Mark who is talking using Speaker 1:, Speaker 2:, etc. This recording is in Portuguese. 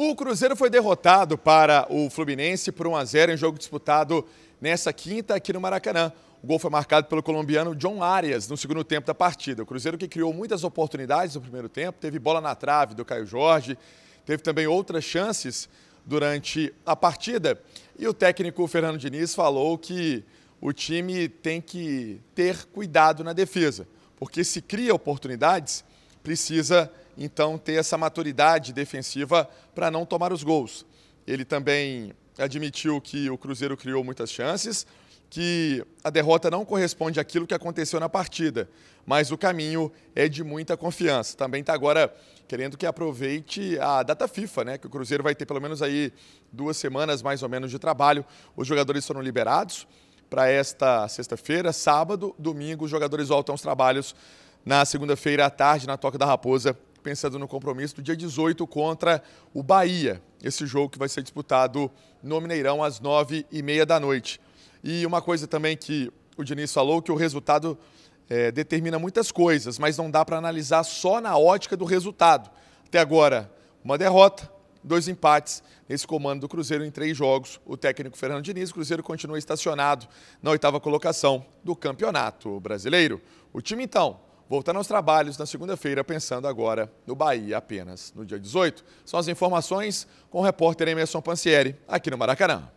Speaker 1: O Cruzeiro foi derrotado para o Fluminense por 1 a 0 em jogo disputado nessa quinta aqui no Maracanã. O gol foi marcado pelo colombiano John Arias no segundo tempo da partida. O Cruzeiro que criou muitas oportunidades no primeiro tempo, teve bola na trave do Caio Jorge, teve também outras chances durante a partida. E o técnico Fernando Diniz falou que o time tem que ter cuidado na defesa, porque se cria oportunidades, precisa então ter essa maturidade defensiva para não tomar os gols. Ele também admitiu que o Cruzeiro criou muitas chances, que a derrota não corresponde àquilo que aconteceu na partida, mas o caminho é de muita confiança. Também está agora querendo que aproveite a data FIFA, né? Que o Cruzeiro vai ter pelo menos aí duas semanas mais ou menos de trabalho. Os jogadores foram liberados para esta sexta-feira, sábado, domingo, os jogadores voltam aos trabalhos na segunda-feira à tarde na Toca da Raposa, pensando no compromisso do dia 18 contra o Bahia. Esse jogo que vai ser disputado no Mineirão às nove e meia da noite. E uma coisa também que o Diniz falou, que o resultado é, determina muitas coisas, mas não dá para analisar só na ótica do resultado. Até agora, uma derrota, dois empates nesse comando do Cruzeiro em três jogos. O técnico Fernando Diniz, o Cruzeiro continua estacionado na oitava colocação do Campeonato Brasileiro. O time, então, Voltando aos trabalhos na segunda-feira, pensando agora no Bahia apenas, no dia 18. São as informações com o repórter Emerson Pancieri, aqui no Maracanã.